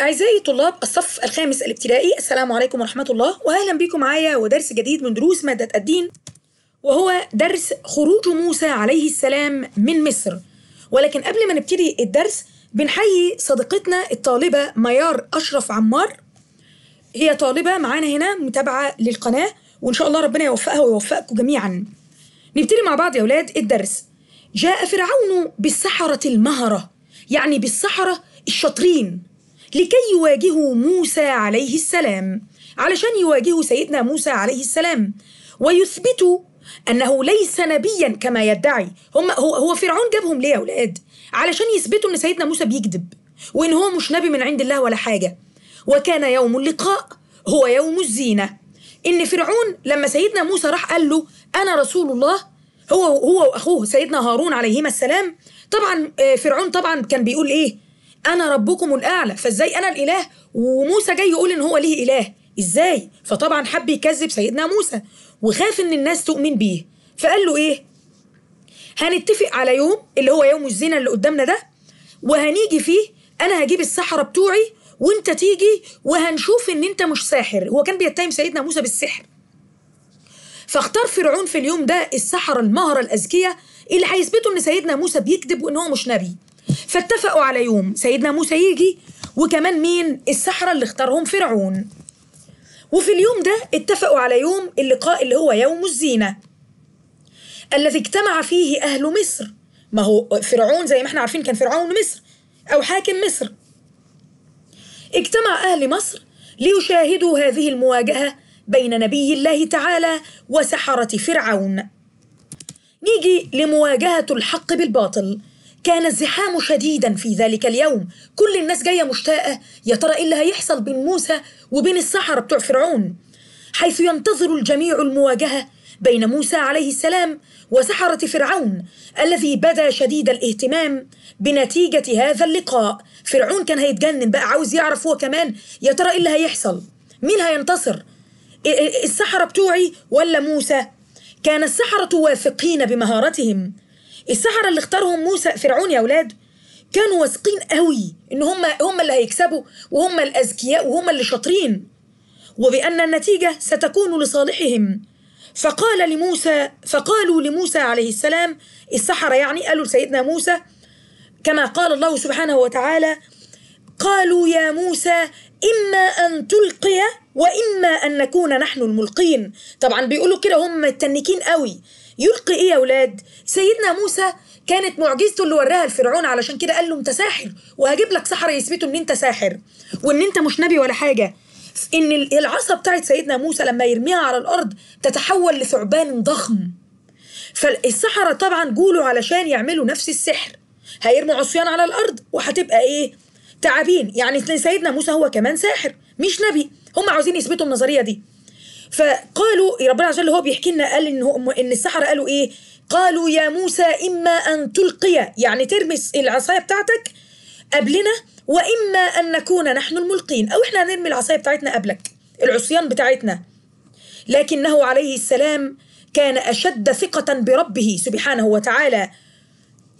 أعزائي طلاب الصف الخامس الابتدائي السلام عليكم ورحمة الله وأهلا بكم معايا ودرس جديد من دروس مادة الدين وهو درس خروج موسى عليه السلام من مصر ولكن قبل ما نبتدي الدرس بنحيي صديقتنا الطالبة ميار أشرف عمار هي طالبة معانا هنا متابعة للقناة وإن شاء الله ربنا يوفقها ويوفقكم جميعا نبتدي مع بعض يا أولاد الدرس جاء فرعون بالسحرة المهرة يعني بالسحرة الشاطرين لكي يواجهوا موسى عليه السلام علشان يواجهوا سيدنا موسى عليه السلام ويثبتوا أنه ليس نبيا كما يدعي هم هو فرعون جابهم ليه يا أولاد؟ علشان يثبتوا أن سيدنا موسى بيكذب وإن هو مش نبي من عند الله ولا حاجة وكان يوم اللقاء هو يوم الزينة إن فرعون لما سيدنا موسى راح قال له أنا رسول الله هو هو وأخوه سيدنا هارون عليهما السلام طبعا آه، فرعون طبعا كان بيقول إيه انا ربكم الاعلى فازاي انا الاله وموسى جاي يقول ان هو ليه اله ازاي فطبعا حب يكذب سيدنا موسى وخاف ان الناس تؤمن بيه فقال له ايه هنتفق على يوم اللي هو يوم الزنا اللي قدامنا ده وهنيجي فيه انا هجيب السحره بتوعي وانت تيجي وهنشوف ان انت مش ساحر هو كان بيتهم سيدنا موسى بالسحر فاختار فرعون في اليوم ده السحرة المهرة الأذكياء اللي هيثبتوا إن سيدنا موسى بيكذب وإن هو مش نبي فاتفقوا على يوم سيدنا موسى يجي وكمان مين السحرة اللي اختارهم فرعون وفي اليوم ده اتفقوا على يوم اللقاء اللي هو يوم الزينة الذي اجتمع فيه أهل مصر ما هو فرعون زي ما احنا عارفين كان فرعون مصر أو حاكم مصر اجتمع أهل مصر ليشاهدوا هذه المواجهة بين نبي الله تعالى وسحرة فرعون نيجي لمواجهة الحق بالباطل كان الزحام شديدا في ذلك اليوم كل الناس جاية مشتاقة يا ترى إيه اللي هيحصل بين موسى وبين السحرة بتوع فرعون حيث ينتظر الجميع المواجهة بين موسى عليه السلام وسحرة فرعون الذي بدا شديد الاهتمام بنتيجة هذا اللقاء فرعون كان هيتجنن بقى عاوز يعرف هو كمان يا ترى إيه اللي هيحصل مين هينتصر السحرة بتوعي ولا موسى كان السحرة واثقين بمهارتهم السحرة اللي اختارهم موسى فرعون يا أولاد كانوا واثقين قوي إن هم هم اللي هيكسبوا وهم الأذكياء وهم اللي شاطرين وبأن النتيجة ستكون لصالحهم فقال لموسى فقالوا لموسى عليه السلام السحرة يعني قالوا لسيدنا موسى كما قال الله سبحانه وتعالى قالوا يا موسى إما أن تلقي وإما أن نكون نحن الملقين طبعا بيقولوا كده هم متنكين قوي يلقي ايه يا اولاد سيدنا موسى كانت معجزته اللي وراها الفرعون علشان كده قال له انت ساحر وهجيب لك سحره يثبتوا ان انت ساحر وان انت مش نبي ولا حاجه ان العصا بتاعت سيدنا موسى لما يرميها على الارض تتحول لثعبان ضخم فالسحرة طبعا جولوا علشان يعملوا نفس السحر هيرموا عصيان على الارض وهتبقى ايه تعابين يعني سيدنا موسى هو كمان ساحر مش نبي هم عاوزين يثبتوا النظريه دي فقالوا ربنا عز وجل هو بيحكي لنا قال إن, إن السحرة قالوا إيه قالوا يا موسى إما أن تلقي يعني ترمي العصاية بتاعتك قبلنا وإما أن نكون نحن الملقين أو إحنا هنرمي العصاية بتاعتنا قبلك العصيان بتاعتنا لكنه عليه السلام كان أشد ثقة بربه سبحانه وتعالى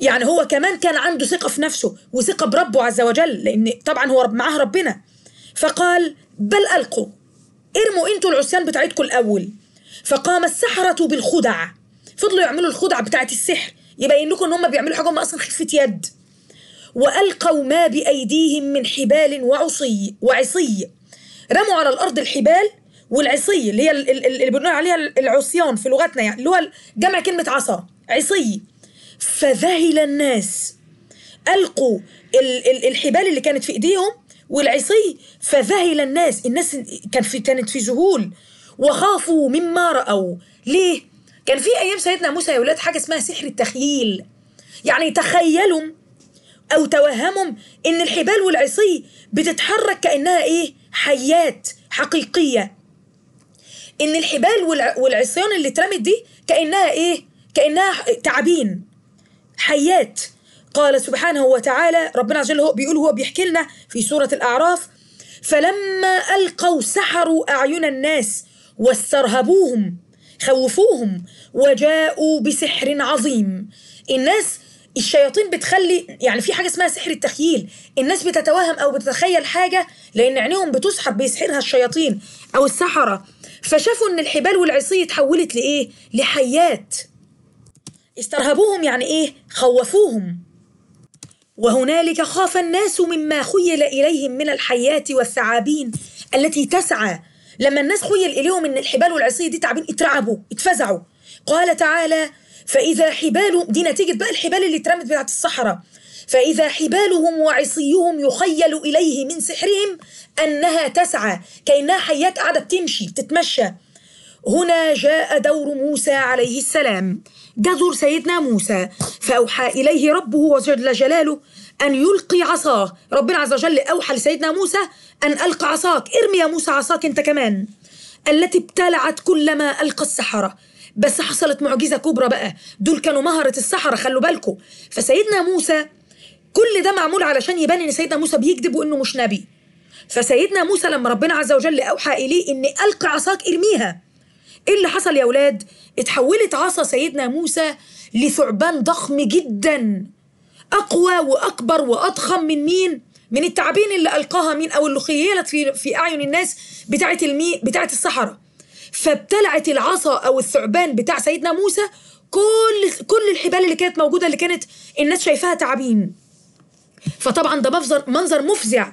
يعني هو كمان كان عنده ثقة في نفسه وثقة بربه عز وجل لأن طبعا هو معاه ربنا فقال بل ألقوا ارموا انتوا العصيان بتاعتكم الاول فقام السحرة بالخدع فضلوا يعملوا الخدع بتاعت السحر يبين لكم ان هم بيعملوا حاجة هم اصلا خفة يد وألقوا ما بأيديهم من حبال وعصي وعصي رموا على الأرض الحبال والعصي اللي هي اللي بنقول عليها العصيان في لغتنا يعني اللي هو جمع كلمة عصا عصي فذهل الناس ألقوا الحبال اللي كانت في إيديهم والعصي فذهل الناس الناس كان في كانت في ذهول وخافوا مما رأوا ليه؟ كان في أيام سيدنا موسى يا ولاد حاجة اسمها سحر التخييل يعني تخيلوا أو توهموا إن الحبال والعصي بتتحرك كأنها إيه؟ حيات حقيقية إن الحبال والعصيان اللي اترمت دي كأنها إيه؟ كأنها تعابين حيات قال سبحانه وتعالى ربنا عز وجل بيقول هو بيحكي لنا في سورة الأعراف فلما ألقوا سحروا أعين الناس واسترهبوهم خوفوهم وجاءوا بسحر عظيم الناس الشياطين بتخلي يعني في حاجه اسمها سحر التخييل الناس بتتوهم او بتتخيل حاجه لان عينيهم بتسحر بيسحرها الشياطين او السحره فشافوا ان الحبال والعصي اتحولت لايه لحيات استرهبوهم يعني ايه خوفوهم وهنالك خاف الناس مما خيل إليهم من الحياة والثعابين التي تسعى لما الناس خيل إليهم إن الحبال والعصية دي تعبين اترعبوا اتفزعوا قال تعالى فإذا حبال دي نتيجة بقى الحبال اللي اترمت بتاعت الصحراء فإذا حبالهم وعصيهم يخيل إليه من سحرهم أنها تسعى كأنها حيات قاعدة بتمشي بتتمشى هنا جاء دور موسى عليه السلام جزر سيدنا موسى فأوحى إليه ربه وجل جلاله أن يلقي عصاه ربنا عز وجل أوحى لسيدنا موسى أن ألقى عصاك ارمي يا موسى عصاك أنت كمان التي ابتلعت كل ما ألقى السحرة بس حصلت معجزة كبرى بقى دول كانوا مهرة السحرة خلوا بالكم فسيدنا موسى كل ده معمول علشان يبان ان سيدنا موسى بيكذب وانه مش نبي فسيدنا موسى لما ربنا عز وجل اوحى اليه ان القى عصاك ارميها ايه اللي حصل يا اولاد اتحولت عصا سيدنا موسى لثعبان ضخم جدا اقوى واكبر واضخم من مين من التعابين اللي القاها مين او اللي خيلت في في اعين الناس بتاعه المي بتاعه الصحراء فابتلعت العصا او الثعبان بتاع سيدنا موسى كل كل الحبال اللي كانت موجوده اللي كانت الناس شايفاها تعابين فطبعا ده منظر منظر مفزع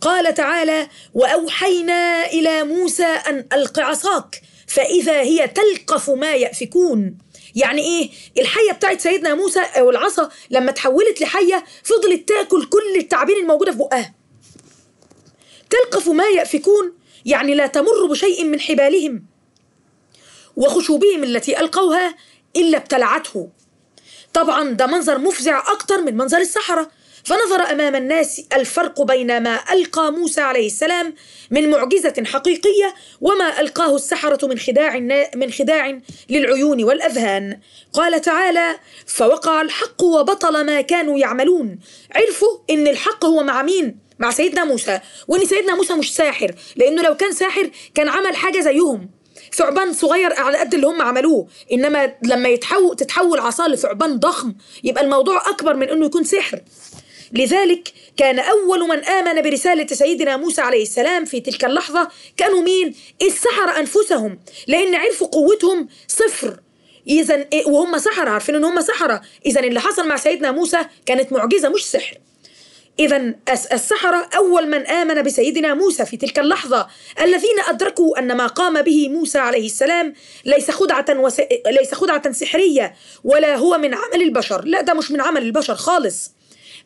قال تعالى واوحينا الى موسى ان الق عصاك فإذا هي تلقف ما يأفكون يعني ايه الحيه بتاعت سيدنا موسى او العصا لما تحولت لحيه فضلت تاكل كل التعابين الموجوده في بقها تلقف ما يأفكون يعني لا تمر بشيء من حبالهم وخشوبهم التي ألقوها إلا ابتلعته طبعا ده منظر مفزع أكتر من منظر السحره فنظر امام الناس الفرق بين ما القى موسى عليه السلام من معجزه حقيقيه وما القاه السحره من خداع من خداع للعيون والاذهان قال تعالى فوقع الحق وبطل ما كانوا يعملون عرفوا ان الحق هو مع مين مع سيدنا موسى وان سيدنا موسى مش ساحر لانه لو كان ساحر كان عمل حاجه زيهم ثعبان صغير على قد اللي هم عملوه انما لما يتحول تتحول عصاه لثعبان ضخم يبقى الموضوع اكبر من انه يكون سحر لذلك كان أول من آمن برسالة سيدنا موسى عليه السلام في تلك اللحظة كانوا مين؟ السحر أنفسهم لأن عرفوا قوتهم صفر إذا إيه، وهم سحرة عارفين إن هم سحرة إذا اللي حصل مع سيدنا موسى كانت معجزة مش سحر إذا السحرة أول من آمن بسيدنا موسى في تلك اللحظة الذين أدركوا أن ما قام به موسى عليه السلام ليس خدعة وس... ليس خدعة سحرية ولا هو من عمل البشر، لا ده مش من عمل البشر خالص،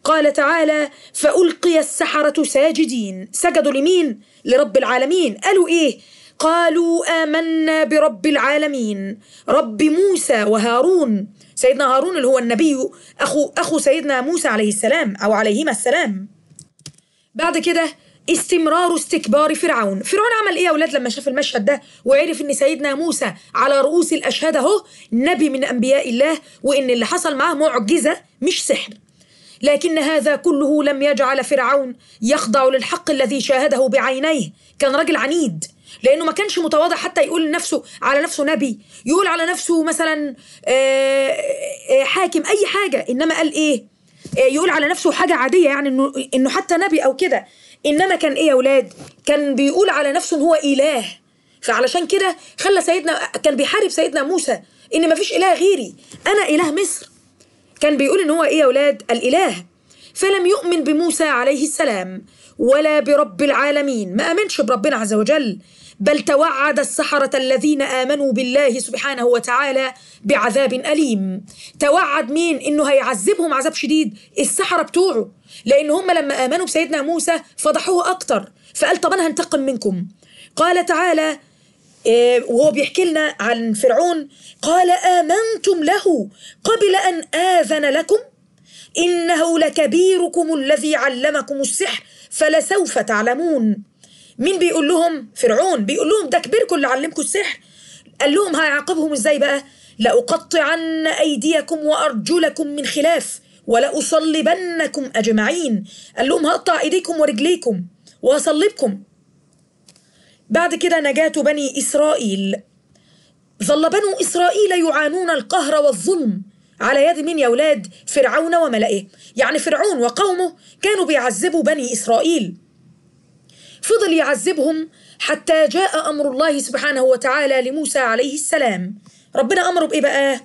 قال تعالى فألقي السحرة ساجدين سجدوا لمين؟ لرب العالمين قالوا إيه؟ قالوا آمنا برب العالمين رب موسى وهارون سيدنا هارون اللي هو النبي أخو, أخو سيدنا موسى عليه السلام أو عليهما السلام بعد كده استمرار استكبار فرعون فرعون عمل ايه يا اولاد لما شاف المشهد ده وعرف ان سيدنا موسى على رؤوس الاشهاد اهو نبي من انبياء الله وان اللي حصل معاه معجزه مش سحر لكن هذا كله لم يجعل فرعون يخضع للحق الذي شاهده بعينيه كان راجل عنيد لانه ما كانش متواضع حتى يقول لنفسه على نفسه نبي يقول على نفسه مثلا آه، آه، حاكم اي حاجه انما قال ايه آه، يقول على نفسه حاجه عاديه يعني انه انه حتى نبي او كده انما كان ايه يا اولاد كان بيقول على نفسه ان هو اله فعلشان كده خلى سيدنا كان بيحارب سيدنا موسى ان مفيش اله غيري انا اله مصر كان بيقول إن هو إيه يا اولاد الإله فلم يؤمن بموسى عليه السلام ولا برب العالمين ما آمنش بربنا عز وجل بل توعد السحرة الذين آمنوا بالله سبحانه وتعالى بعذاب أليم توعد مين إنه هيعذبهم عذاب شديد السحرة بتوعه لأن هم لما آمنوا بسيدنا موسى فضحوه أكتر فقال طب أنا هنتقم منكم قال تعالى آه، وهو بيحكي لنا عن فرعون قال آمنتم له قبل أن آذن لكم إنه لكبيركم الذي علمكم السحر فلسوف تعلمون مين بيقول لهم فرعون بيقول لهم ده كبيركم اللي علمكم السحر قال لهم هيعاقبهم ازاي بقى لأقطعن أيديكم وأرجلكم من خلاف ولأصلبنكم أجمعين قال لهم هقطع أيديكم ورجليكم وأصلبكم بعد كده نجاة بني إسرائيل ظل بنو إسرائيل يعانون القهر والظلم على يد من يا ولاد فرعون وملئه يعني فرعون وقومه كانوا بيعذبوا بني إسرائيل فضل يعذبهم حتى جاء أمر الله سبحانه وتعالى لموسى عليه السلام ربنا أمره بإيه بقى؟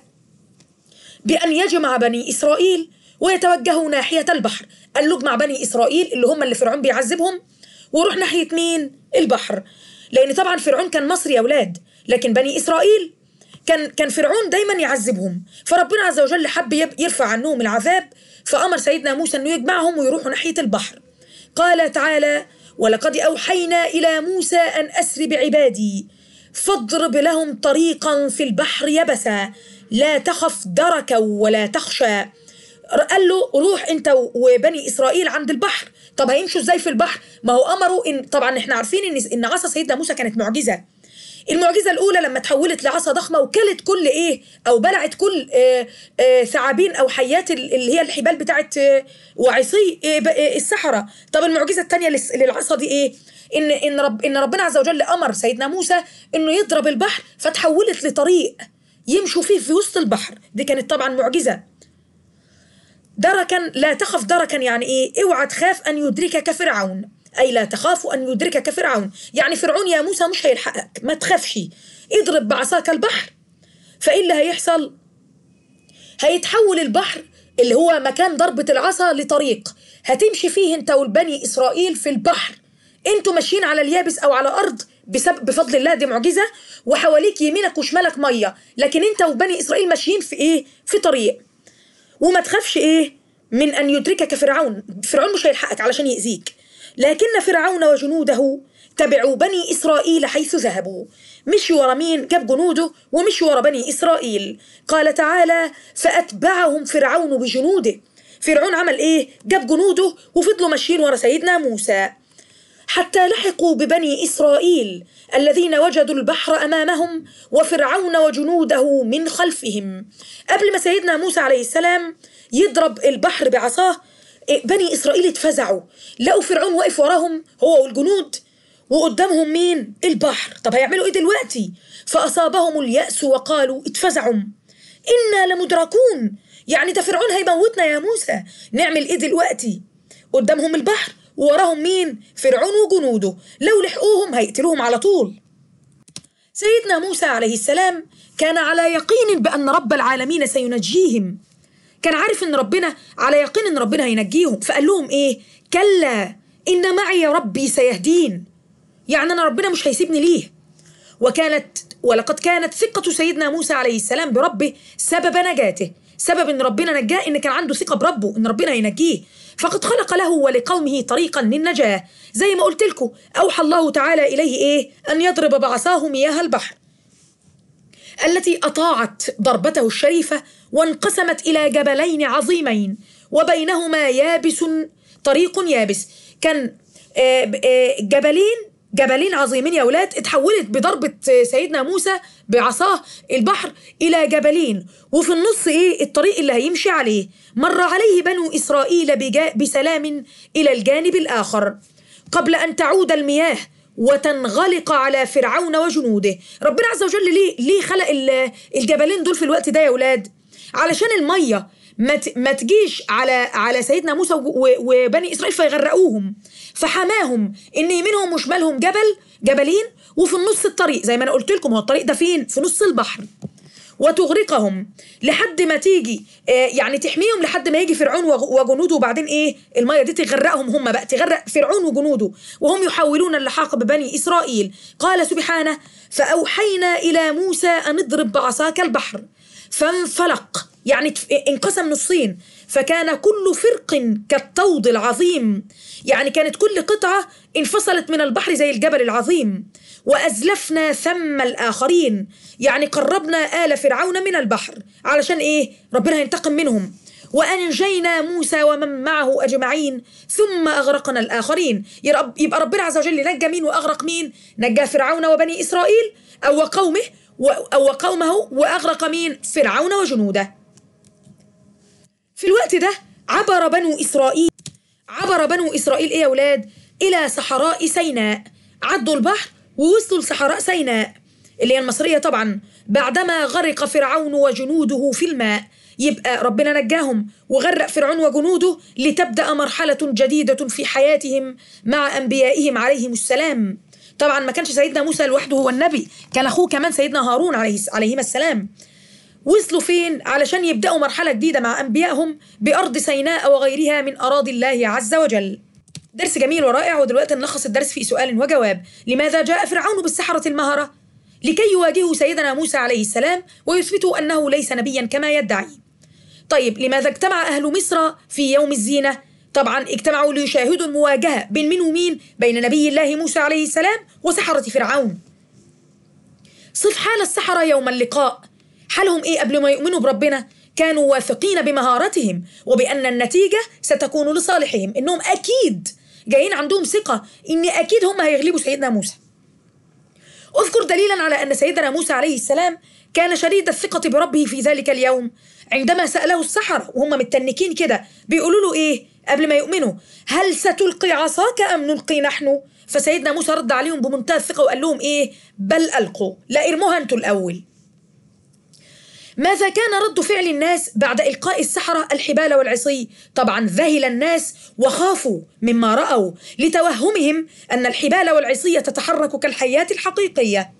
بأن يجمع بني إسرائيل ويتوجهوا ناحية البحر قال له اجمع بني إسرائيل اللي هم اللي فرعون بيعذبهم وروح ناحية مين؟ البحر لأن طبعا فرعون كان مصري يا أولاد لكن بني إسرائيل كان كان فرعون دايما يعذبهم فربنا عز وجل حب يرفع عنهم العذاب فأمر سيدنا موسى أنه يجمعهم ويروحوا ناحية البحر قال تعالى ولقد أوحينا إلى موسى أن أسر بعبادي فاضرب لهم طريقا في البحر يبسا لا تخف دركا ولا تخشى قال له روح انت وبني اسرائيل عند البحر طب هيمشوا ازاي في البحر ما هو امره ان طبعا احنا عارفين ان ان عصا سيدنا موسى كانت معجزه المعجزه الاولى لما تحولت لعصا ضخمه وكلت كل ايه او بلعت كل آه، آه، ثعابين او حيات اللي هي الحبال بتاعه آه، وعصي السحره طب المعجزه الثانيه للعصا دي ايه ان ان رب ان ربنا عز وجل امر سيدنا موسى انه يضرب البحر فتحولت لطريق يمشوا فيه في وسط البحر دي كانت طبعا معجزه دركا لا تخف دركا يعني إيه اوعى تخاف أن يدركك فرعون أي لا تخاف أن يدركك فرعون يعني فرعون يا موسى مش هيلحقك ما تخافش اضرب بعصاك البحر فإيه اللي هيحصل هيتحول البحر اللي هو مكان ضربة العصا لطريق هتمشي فيه انت والبني إسرائيل في البحر انتوا ماشيين على اليابس أو على أرض بسبب بفضل الله دي معجزة وحواليك يمينك وشمالك مية لكن انت وبني إسرائيل ماشيين في ايه في طريق وما تخافش ايه من ان يدركك فرعون فرعون مش هيلحقك علشان يأذيك لكن فرعون وجنوده تبعوا بني إسرائيل حيث ذهبوا مشي ورا مين جاب جنوده ومشي ورا بني إسرائيل قال تعالى فأتبعهم فرعون بجنوده فرعون عمل ايه جاب جنوده وفضلوا ماشيين ورا سيدنا موسى حتى لحقوا ببني اسرائيل الذين وجدوا البحر امامهم وفرعون وجنوده من خلفهم قبل ما سيدنا موسى عليه السلام يضرب البحر بعصاه بني اسرائيل اتفزعوا لقوا فرعون واقف وراهم هو والجنود وقدامهم مين البحر طب هيعملوا ايه دلوقتي فاصابهم الياس وقالوا اتفزعوا انا لمدركون يعني ده فرعون هيموتنا يا موسى نعمل ايه دلوقتي قدامهم البحر ووراهم مين؟ فرعون وجنوده لو لحقوهم هيقتلوهم على طول سيدنا موسى عليه السلام كان على يقين بأن رب العالمين سينجيهم كان عارف ان ربنا على يقين ان ربنا هينجيهم فقال لهم ايه كلا ان معي ربي سيهدين يعني انا ربنا مش هيسيبني ليه وكانت ولقد كانت ثقة سيدنا موسى عليه السلام بربه سبب نجاته سبب ان ربنا نجاه ان كان عنده ثقة بربه ان ربنا هينجيه فقد خلق له ولقومه طريقا للنجاة زي ما قلت لكم أوحى الله تعالى إليه إيه أن يضرب بعصاه مياه البحر التي أطاعت ضربته الشريفة وانقسمت إلى جبلين عظيمين وبينهما يابس طريق يابس كان آه، آه، جبلين جبلين عظيمين يا ولاد اتحولت بضربة سيدنا موسى بعصاه البحر إلى جبلين وفي النص إيه الطريق اللي هيمشي عليه مر عليه بنو إسرائيل بسلام إلى الجانب الآخر قبل أن تعود المياه وتنغلق على فرعون وجنوده ربنا عز وجل ليه, ليه خلق الجبلين دول في الوقت ده يا ولاد علشان المية ما تجيش على على سيدنا موسى وبني اسرائيل فيغرقوهم فحماهم ان يمينهم وشمالهم جبل جبلين وفي النص الطريق زي ما انا قلت لكم هو الطريق ده فين في نص البحر وتغرقهم لحد ما تيجي آه، يعني تحميهم لحد ما يجي فرعون وجنوده وبعدين ايه الميه دي تغرقهم هم بقى تغرق فرعون وجنوده وهم يحاولون اللحاق ببني اسرائيل قال سبحانه فاوحينا الى موسى ان اضرب بعصاك البحر فانفلق يعني انقسم نصين فكان كل فرق كالطود العظيم يعني كانت كل قطعة انفصلت من البحر زي الجبل العظيم وأزلفنا ثم الآخرين يعني قربنا آل فرعون من البحر علشان إيه ربنا ينتقم منهم وأنجينا موسى ومن معه أجمعين ثم أغرقنا الآخرين يبقى ربنا عز وجل نجى مين وأغرق مين نجى فرعون وبني إسرائيل أو قومه أو قومه وأغرق مين فرعون وجنوده في الوقت ده عبر بنو إسرائيل عبر بنو إسرائيل إيه يا ولاد؟ إلى صحراء سيناء عدوا البحر ووصلوا لصحراء سيناء اللي هي المصرية طبعا بعدما غرق فرعون وجنوده في الماء يبقى ربنا نجاهم وغرق فرعون وجنوده لتبدأ مرحلة جديدة في حياتهم مع أنبيائهم عليهم السلام طبعا ما كانش سيدنا موسى لوحده هو النبي كان أخوه كمان سيدنا هارون عليه عليهما السلام وصلوا فين علشان يبدأوا مرحلة جديدة مع أنبيائهم بأرض سيناء وغيرها من أراضي الله عز وجل درس جميل ورائع ودلوقتي نلخص الدرس في سؤال وجواب لماذا جاء فرعون بالسحرة المهرة؟ لكي يواجهوا سيدنا موسى عليه السلام ويثبتوا أنه ليس نبيا كما يدعي طيب لماذا اجتمع أهل مصر في يوم الزينة؟ طبعا اجتمعوا ليشاهدوا المواجهة بين من ومين؟ بين نبي الله موسى عليه السلام وسحرة فرعون صف حال السحرة يوم اللقاء حالهم إيه قبل ما يؤمنوا بربنا؟ كانوا واثقين بمهارتهم وبأن النتيجة ستكون لصالحهم إنهم أكيد جايين عندهم ثقة إن أكيد هم هيغلبوا سيدنا موسى أذكر دليلا على أن سيدنا موسى عليه السلام كان شديد الثقة بربه في ذلك اليوم عندما سأله السحرة وهم متنكين كده بيقولوا له إيه قبل ما يؤمنوا هل ستلقي عصاك أم نلقي نحن فسيدنا موسى رد عليهم بمنتهى الثقة وقال لهم إيه بل ألقوا لا ارموها أنتوا الأول ماذا كان رد فعل الناس بعد إلقاء السحرة الحبال والعصي؟ طبعا ذهل الناس وخافوا مما رأوا لتوهمهم أن الحبال والعصي تتحرك كالحيات الحقيقية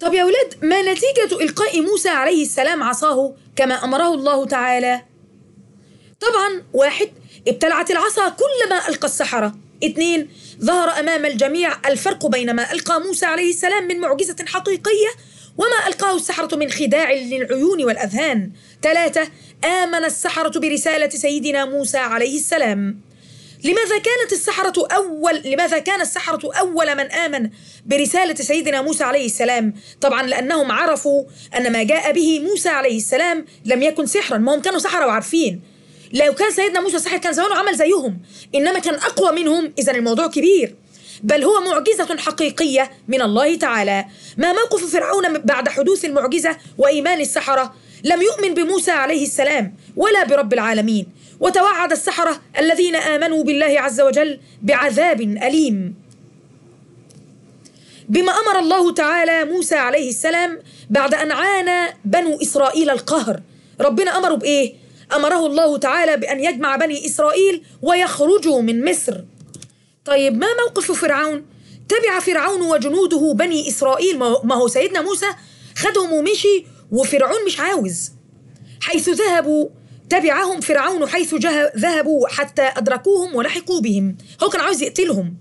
طب يا ولاد ما نتيجة إلقاء موسى عليه السلام عصاه كما أمره الله تعالى؟ طبعا واحد ابتلعت العصا كل ما ألقى السحرة اثنين ظهر أمام الجميع الفرق بين ما ألقى موسى عليه السلام من معجزة حقيقية وما ألقاه السحرة من خداع للعيون والأذهان ثلاثة آمن السحرة برسالة سيدنا موسى عليه السلام لماذا كانت السحرة أول لماذا كان السحرة أول من آمن برسالة سيدنا موسى عليه السلام طبعا لأنهم عرفوا أن ما جاء به موسى عليه السلام لم يكن سحرا ما هم كانوا سحرة وعارفين لو كان سيدنا موسى سحر كان زمانه عمل زيهم إنما كان أقوى منهم إذا الموضوع كبير بل هو معجزة حقيقية من الله تعالى ما موقف فرعون بعد حدوث المعجزة وإيمان السحرة لم يؤمن بموسى عليه السلام ولا برب العالمين وتوعد السحرة الذين آمنوا بالله عز وجل بعذاب أليم بما أمر الله تعالى موسى عليه السلام بعد أن عانى بنو إسرائيل القهر ربنا أمره بإيه؟ أمره الله تعالى بأن يجمع بني إسرائيل ويخرجوا من مصر طيب ما موقف فرعون؟ تبع فرعون وجنوده بني إسرائيل ما هو سيدنا موسى خدهم ومشي وفرعون مش عاوز حيث ذهبوا تبعهم فرعون حيث ذهبوا حتى أدركوهم ولحقوا بهم هو كان عاوز يقتلهم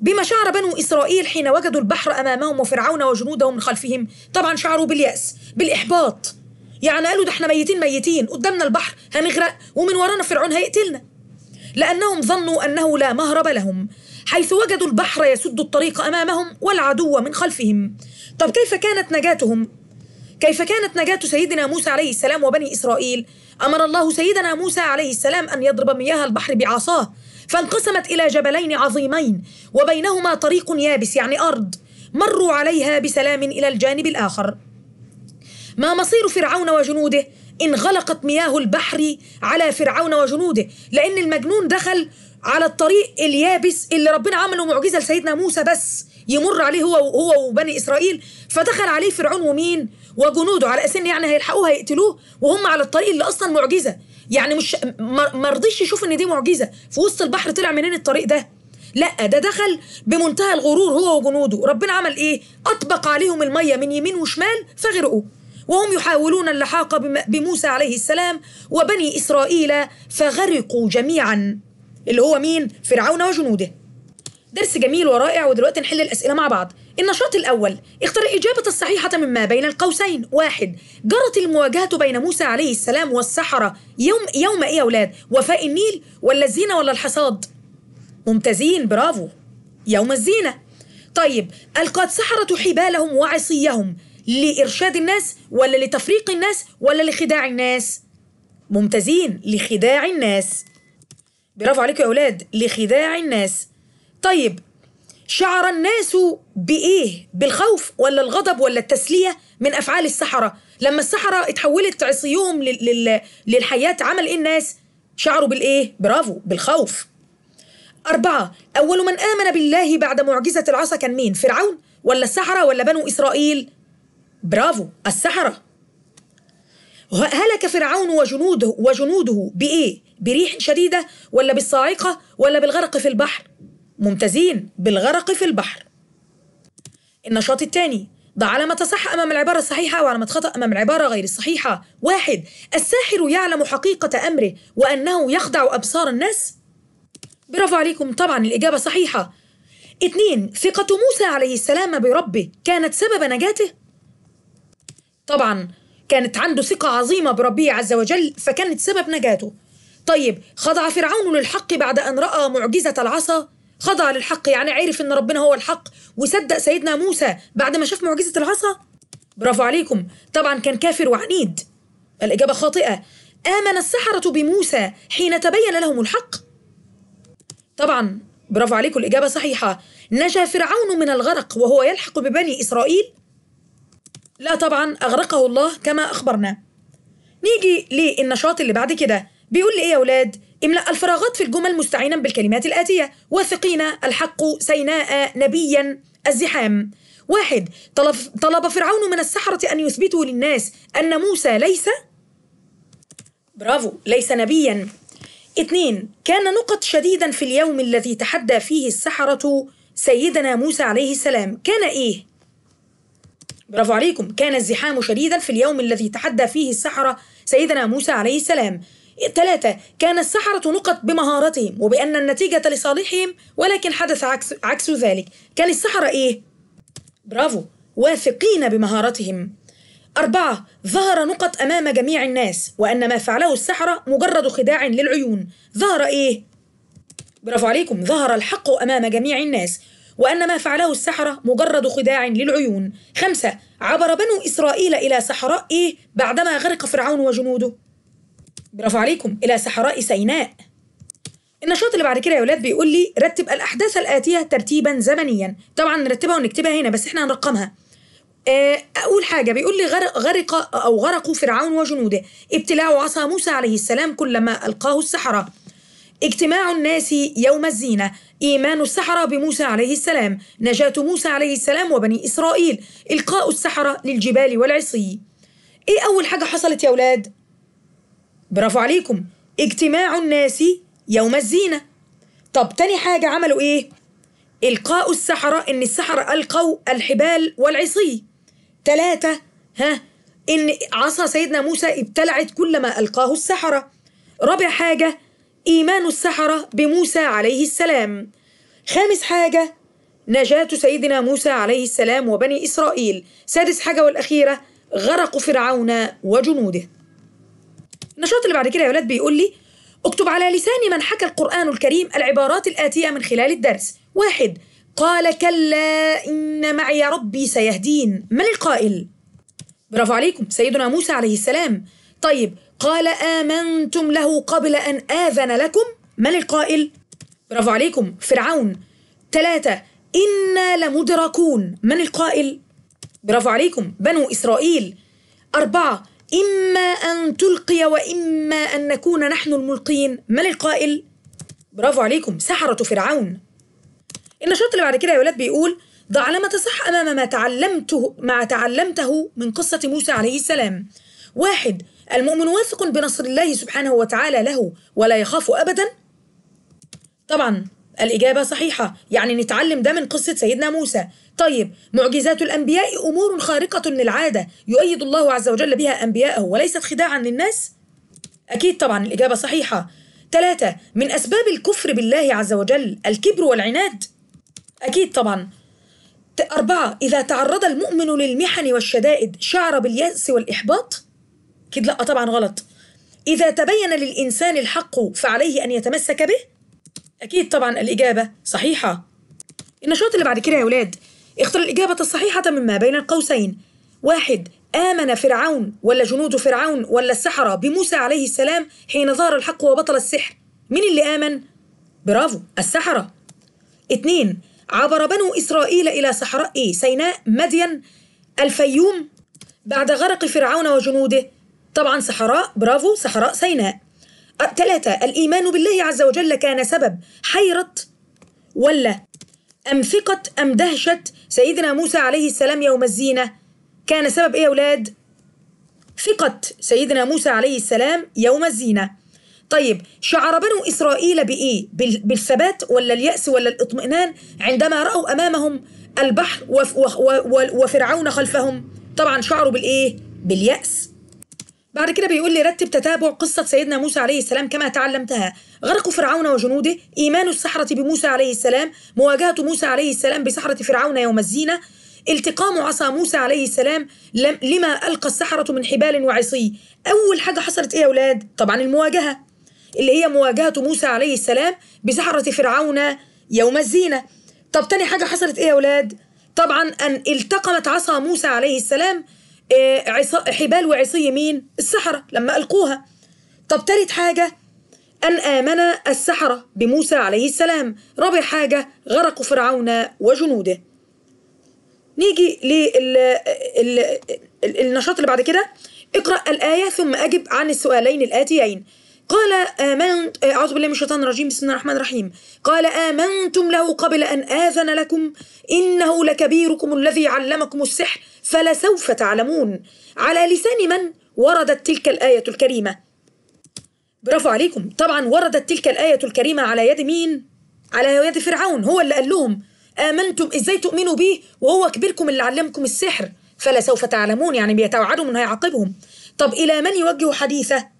بما شعر بنو إسرائيل حين وجدوا البحر أمامهم وفرعون وجنوده من خلفهم طبعا شعروا باليأس بالإحباط يعني قالوا ده احنا ميتين ميتين قدامنا البحر هنغرق ومن ورانا فرعون هيقتلنا لأنهم ظنوا أنه لا مهرب لهم حيث وجدوا البحر يسد الطريق أمامهم والعدو من خلفهم طب كيف كانت نجاتهم؟ كيف كانت نجاة سيدنا موسى عليه السلام وبني إسرائيل؟ أمر الله سيدنا موسى عليه السلام أن يضرب مياه البحر بعصاه فانقسمت إلى جبلين عظيمين وبينهما طريق يابس يعني أرض مروا عليها بسلام إلى الجانب الآخر ما مصير فرعون وجنوده؟ انغلقت مياه البحر على فرعون وجنوده لأن المجنون دخل على الطريق اليابس اللي ربنا عمله معجزة لسيدنا موسى بس يمر عليه هو هو وبني إسرائيل فدخل عليه فرعون ومين وجنوده على أساس إن يعني هيلحقوه هيقتلوه وهم على الطريق اللي أصلا معجزة يعني مش ما رضيش يشوف إن دي معجزة في وسط البحر طلع منين الطريق ده لا ده دخل بمنتهى الغرور هو وجنوده ربنا عمل ايه اطبق عليهم الميه من يمين وشمال فغرقوا وهم يحاولون اللحاق بموسى عليه السلام وبني إسرائيل فغرقوا جميعا اللي هو مين؟ فرعون وجنوده درس جميل ورائع ودلوقتي نحل الأسئلة مع بعض النشاط الأول اختر الإجابة الصحيحة مما بين القوسين واحد جرت المواجهة بين موسى عليه السلام والسحرة يوم, يوم إيه يا أولاد؟ وفاء النيل ولا الزينة ولا الحصاد؟ ممتازين برافو يوم الزينة طيب ألقت سحرة حبالهم وعصيهم لإرشاد الناس ولا لتفريق الناس ولا لخداع الناس ممتازين لخداع الناس برافو عليكم يا أولاد لخداع الناس طيب شعر الناس بإيه؟ بالخوف ولا الغضب ولا التسلية من أفعال السحرة لما السحرة اتحولت عصيهم للحياة عمل إيه الناس؟ شعروا بالإيه؟ برافو بالخوف أربعة أول من آمن بالله بعد معجزة العصا كان مين؟ فرعون ولا السحرة ولا بنو إسرائيل؟ برافو السحرة هلك فرعون وجنوده وجنوده بإيه؟ بريح شديدة ولا بالصاعقة ولا بالغرق في البحر؟ ممتازين بالغرق في البحر النشاط الثاني ضع علامة صح أمام العبارة الصحيحة وعلامة خطأ أمام العبارة غير الصحيحة واحد الساحر يعلم حقيقة أمره وأنه يخدع أبصار الناس برافو عليكم طبعا الإجابة صحيحة اثنين ثقة موسى عليه السلام بربه كانت سبب نجاته طبعا كانت عنده ثقة عظيمة بربه عز وجل فكانت سبب نجاته طيب خضع فرعون للحق بعد أن رأى معجزة العصا خضع للحق يعني عرف أن ربنا هو الحق وصدق سيدنا موسى بعد ما شاف معجزة العصا برافو عليكم طبعا كان كافر وعنيد الإجابة خاطئة آمن السحرة بموسى حين تبين لهم الحق طبعا برافو عليكم الإجابة صحيحة نجا فرعون من الغرق وهو يلحق ببني إسرائيل لا طبعا أغرقه الله كما أخبرنا نيجي للنشاط اللي بعد كده بيقول لي إيه يا أولاد؟ املأ الفراغات في الجمل مستعينا بالكلمات الآتية واثقين الحق سيناء نبيا الزحام واحد طلب, طلب فرعون من السحرة أن يثبتوا للناس أن موسى ليس برافو ليس نبيا اثنين كان نقط شديدا في اليوم الذي تحدى فيه السحرة سيدنا موسى عليه السلام كان إيه؟ برافو عليكم كان الزحام شديدا في اليوم الذي تحدى فيه السحرة سيدنا موسى عليه السلام ثلاثة كان السحرة نقط بمهارتهم وبأن النتيجة لصالحهم ولكن حدث عكس, عكس ذلك كان السحرة إيه؟ برافو واثقين بمهارتهم أربعة ظهر نقط أمام جميع الناس وأن ما فعله السحرة مجرد خداع للعيون ظهر إيه؟ برافو عليكم ظهر الحق أمام جميع الناس وأن ما فعله السحرة مجرد خداع للعيون خمسة عبر بنو إسرائيل إلى صحراء إيه بعدما غرق فرعون وجنوده برافو عليكم إلى صحراء سيناء النشاط اللي بعد كده يا ولاد بيقول لي رتب الأحداث الآتية ترتيبا زمنيا طبعا نرتبها ونكتبها هنا بس احنا هنرقمها أقول آه، حاجة بيقول لي غرق, غرق أو غرقوا فرعون وجنوده ابتلاع عصا موسى عليه السلام كلما ألقاه السحرة اجتماع الناس يوم الزينة إيمان السحرة بموسى عليه السلام نجاة موسى عليه السلام وبني إسرائيل إلقاء السحرة للجبال والعصي إيه أول حاجة حصلت يا أولاد؟ برافو عليكم اجتماع الناس يوم الزينة طب تاني حاجة عملوا إيه؟ إلقاء السحرة إن السحرة ألقوا الحبال والعصي تلاتة ها إن عصا سيدنا موسى ابتلعت كل ما ألقاه السحرة رابع حاجة إيمان السحرة بموسى عليه السلام خامس حاجة نجاة سيدنا موسى عليه السلام وبني إسرائيل سادس حاجة والأخيرة غرق فرعون وجنوده النشاط اللي بعد كده يا ولاد بيقول لي اكتب على لسان من حكى القرآن الكريم العبارات الآتية من خلال الدرس واحد قال كلا إن معي ربي سيهدين من القائل برافو عليكم سيدنا موسى عليه السلام طيب قال آمنتم له قبل أن آذن لكم من القائل؟ برافو عليكم فرعون ثلاثة إنا لمدركون من القائل؟ برافو عليكم بنو إسرائيل أربعة إما أن تلقي وإما أن نكون نحن الملقين من القائل؟ برافو عليكم سحرة فرعون النشاط اللي بعد كده يا ولاد بيقول ضع لما تصح أمام ما تعلمته ما تعلمته من قصة موسى عليه السلام واحد المؤمن واثق بنصر الله سبحانه وتعالى له ولا يخاف أبدا؟ طبعا الإجابة صحيحة يعني نتعلم ده من قصة سيدنا موسى طيب معجزات الأنبياء أمور خارقة للعادة يؤيد الله عز وجل بها أنبياءه وليست خداعا للناس؟ أكيد طبعا الإجابة صحيحة ثلاثة من أسباب الكفر بالله عز وجل الكبر والعناد أكيد طبعا أربعة إذا تعرض المؤمن للمحن والشدائد شعر باليأس والإحباط أكيد لأ طبعا غلط إذا تبين للإنسان الحق فعليه أن يتمسك به؟ أكيد طبعا الإجابة صحيحة النشاط اللي بعد كده يا ولاد اختر الإجابة الصحيحة مما بين القوسين واحد آمن فرعون ولا جنود فرعون ولا السحرة بموسى عليه السلام حين ظهر الحق وبطل السحر مين اللي آمن؟ برافو السحرة اثنين عبر بنو إسرائيل إلى صحراء سيناء مدين الفيوم بعد غرق فرعون وجنوده طبعا صحراء برافو صحراء سيناء ثلاثة الإيمان بالله عز وجل كان سبب حيرة ولا أم ثقة أم دهشة سيدنا موسى عليه السلام يوم الزينة كان سبب إيه يا أولاد؟ ثقة سيدنا موسى عليه السلام يوم الزينة طيب شعر بنو إسرائيل بإيه؟ بالثبات ولا اليأس ولا الإطمئنان عندما رأوا أمامهم البحر وفرعون خلفهم؟ طبعا شعروا بالإيه؟ باليأس بعد كده بيقول لي رتب تتابع قصة سيدنا موسى عليه السلام كما تعلمتها غرق فرعون وجنوده إيمان السحرة بموسى عليه السلام مواجهة موسى عليه السلام بسحرة فرعون يوم الزينة التقام عصا موسى عليه السلام لما ألقى السحرة من حبال وعصي أول حاجة حصلت إيه يا أولاد؟ طبعا المواجهة اللي هي مواجهة موسى عليه السلام بسحرة فرعون يوم الزينة طب تاني حاجة حصلت إيه يا أولاد؟ طبعا أن التقمت عصا موسى عليه السلام إيه، حبال وعصي مين السحرة لما ألقوها طب تالت حاجة أن آمن السحرة بموسى عليه السلام رابع حاجة غرق فرعون وجنوده نيجي للنشاط اللي بعد كده اقرأ الآية ثم أجب عن السؤالين الآتيين قال آمنت آه، أعوذ بالله من الشيطان الرجيم بسم الله الرحمن الرحيم قال آمنتم له قبل أن آذن لكم إنه لكبيركم الذي علمكم السحر فلسوف تعلمون على لسان من وردت تلك الآية الكريمة برافو عليكم طبعا وردت تلك الآية الكريمة على يد مين؟ على يد فرعون هو اللي قال لهم آمنتم إزاي تؤمنوا به وهو كبيركم اللي علمكم السحر فلسوف تعلمون يعني بيتوعدهم أنه هيعاقبهم طب إلى من يوجه حديثه؟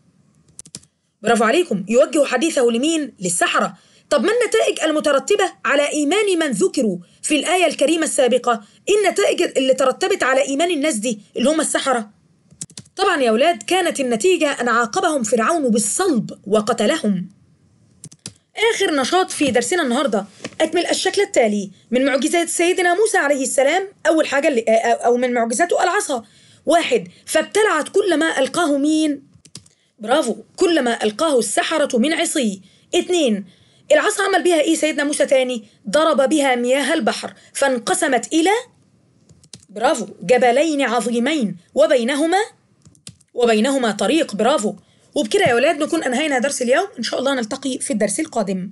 برافو عليكم يوجه حديثه لمين؟ للسحرة طب ما النتائج المترتبة على إيمان من ذكروا في الآية الكريمة السابقة؟ إيه النتائج اللي ترتبت على إيمان الناس دي اللي هم السحرة؟ طبعا يا أولاد كانت النتيجة أن عاقبهم فرعون بالصلب وقتلهم آخر نشاط في درسنا النهاردة أكمل الشكل التالي من معجزات سيدنا موسى عليه السلام أول حاجة اللي أو من معجزاته العصا واحد فابتلعت كل ما ألقاه مين برافو كلما ألقاه السحرة من عصي اثنين العصا عمل بها إيه سيدنا موسى تاني ضرب بها مياه البحر فانقسمت إلى برافو جبلين عظيمين وبينهما وبينهما طريق برافو وبكده يا ولاد نكون أنهينا درس اليوم إن شاء الله نلتقي في الدرس القادم